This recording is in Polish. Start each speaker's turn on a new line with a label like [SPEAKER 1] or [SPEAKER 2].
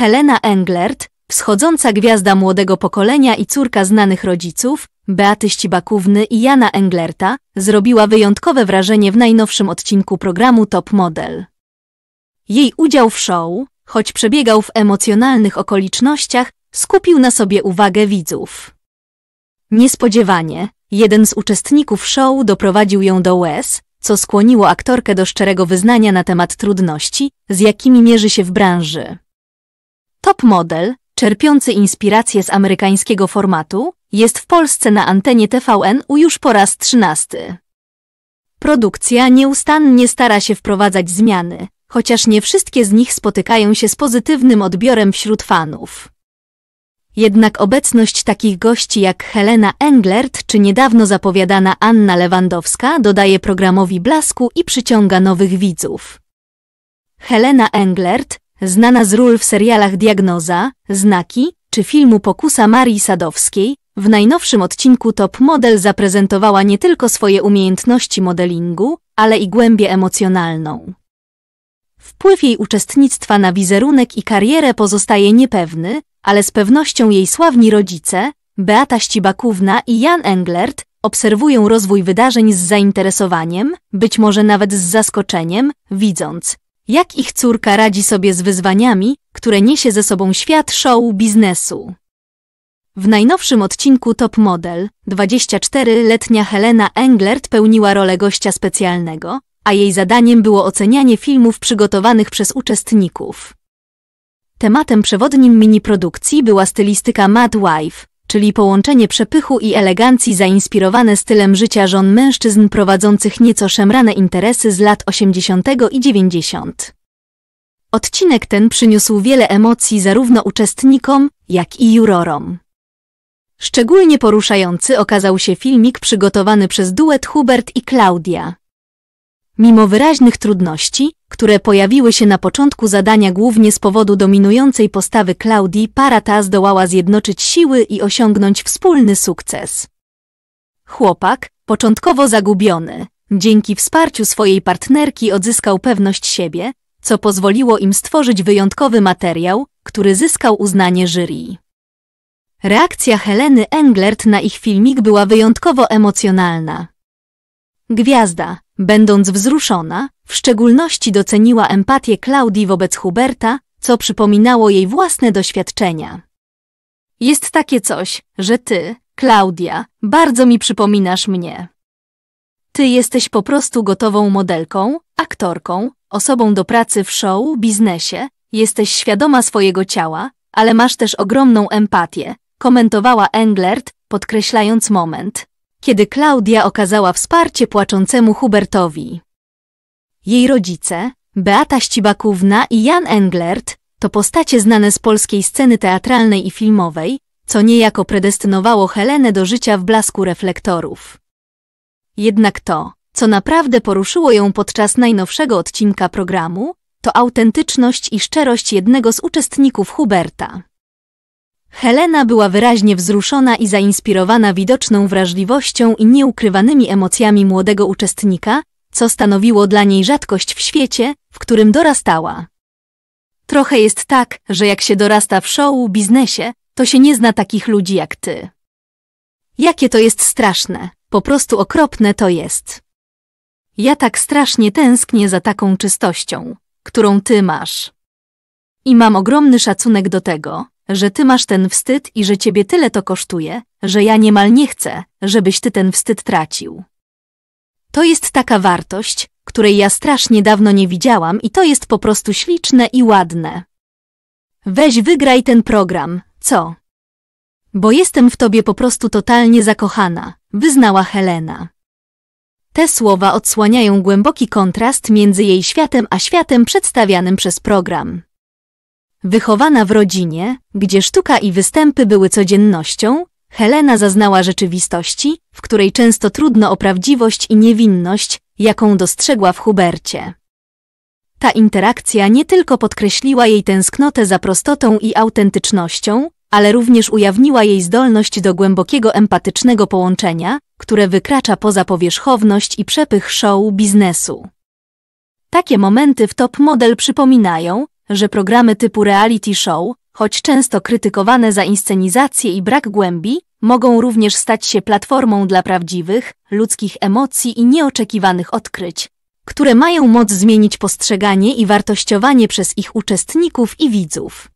[SPEAKER 1] Helena Englert, wschodząca gwiazda młodego pokolenia i córka znanych rodziców, Beaty Ścibakówny i Jana Englerta, zrobiła wyjątkowe wrażenie w najnowszym odcinku programu Top Model. Jej udział w show, choć przebiegał w emocjonalnych okolicznościach, skupił na sobie uwagę widzów. Niespodziewanie, jeden z uczestników show doprowadził ją do łez, co skłoniło aktorkę do szczerego wyznania na temat trudności, z jakimi mierzy się w branży. Top model, czerpiący inspiracje z amerykańskiego formatu, jest w Polsce na antenie TVN-u już po raz trzynasty. Produkcja nieustannie stara się wprowadzać zmiany, chociaż nie wszystkie z nich spotykają się z pozytywnym odbiorem wśród fanów. Jednak obecność takich gości jak Helena Englert czy niedawno zapowiadana Anna Lewandowska dodaje programowi blasku i przyciąga nowych widzów. Helena Englert, znana z ról w serialach Diagnoza, Znaki czy filmu Pokusa Marii Sadowskiej, w najnowszym odcinku Top Model zaprezentowała nie tylko swoje umiejętności modelingu, ale i głębię emocjonalną. Wpływ jej uczestnictwa na wizerunek i karierę pozostaje niepewny, ale z pewnością jej sławni rodzice, Beata Ścibakówna i Jan Englert, obserwują rozwój wydarzeń z zainteresowaniem, być może nawet z zaskoczeniem, widząc, jak ich córka radzi sobie z wyzwaniami, które niesie ze sobą świat show biznesu? W najnowszym odcinku Top Model 24-letnia Helena Englert pełniła rolę gościa specjalnego, a jej zadaniem było ocenianie filmów przygotowanych przez uczestników. Tematem przewodnim mini produkcji była stylistyka Mad Wife, czyli połączenie przepychu i elegancji zainspirowane stylem życia żon mężczyzn prowadzących nieco szemrane interesy z lat 80. i 90. Odcinek ten przyniósł wiele emocji zarówno uczestnikom, jak i jurorom. Szczególnie poruszający okazał się filmik przygotowany przez duet Hubert i Klaudia. Mimo wyraźnych trudności, które pojawiły się na początku zadania głównie z powodu dominującej postawy Klaudii, para ta zdołała zjednoczyć siły i osiągnąć wspólny sukces. Chłopak, początkowo zagubiony, dzięki wsparciu swojej partnerki odzyskał pewność siebie, co pozwoliło im stworzyć wyjątkowy materiał, który zyskał uznanie jury. Reakcja Heleny Englert na ich filmik była wyjątkowo emocjonalna. Gwiazda, Będąc wzruszona, w szczególności doceniła empatię Klaudii wobec Huberta, co przypominało jej własne doświadczenia. Jest takie coś, że ty, Klaudia, bardzo mi przypominasz mnie. Ty jesteś po prostu gotową modelką, aktorką, osobą do pracy w show, biznesie, jesteś świadoma swojego ciała, ale masz też ogromną empatię, komentowała Englert, podkreślając moment, kiedy Klaudia okazała wsparcie płaczącemu Hubertowi. Jej rodzice, Beata Ścibakówna i Jan Englert, to postacie znane z polskiej sceny teatralnej i filmowej, co niejako predestynowało Helenę do życia w blasku reflektorów. Jednak to, co naprawdę poruszyło ją podczas najnowszego odcinka programu, to autentyczność i szczerość jednego z uczestników Huberta. Helena była wyraźnie wzruszona i zainspirowana widoczną wrażliwością i nieukrywanymi emocjami młodego uczestnika, co stanowiło dla niej rzadkość w świecie, w którym dorastała. Trochę jest tak, że jak się dorasta w show, biznesie, to się nie zna takich ludzi jak ty. Jakie to jest straszne, po prostu okropne to jest. Ja tak strasznie tęsknię za taką czystością, którą ty masz. I mam ogromny szacunek do tego, że ty masz ten wstyd i że ciebie tyle to kosztuje, że ja niemal nie chcę, żebyś ty ten wstyd tracił. To jest taka wartość, której ja strasznie dawno nie widziałam i to jest po prostu śliczne i ładne. Weź wygraj ten program, co? Bo jestem w tobie po prostu totalnie zakochana, wyznała Helena. Te słowa odsłaniają głęboki kontrast między jej światem a światem przedstawianym przez program. Wychowana w rodzinie, gdzie sztuka i występy były codziennością, Helena zaznała rzeczywistości, w której często trudno o prawdziwość i niewinność, jaką dostrzegła w Hubercie. Ta interakcja nie tylko podkreśliła jej tęsknotę za prostotą i autentycznością, ale również ujawniła jej zdolność do głębokiego empatycznego połączenia, które wykracza poza powierzchowność i przepych show biznesu. Takie momenty w top model przypominają, że programy typu reality show, choć często krytykowane za inscenizację i brak głębi, mogą również stać się platformą dla prawdziwych, ludzkich emocji i nieoczekiwanych odkryć, które mają moc zmienić postrzeganie i wartościowanie przez ich uczestników i widzów.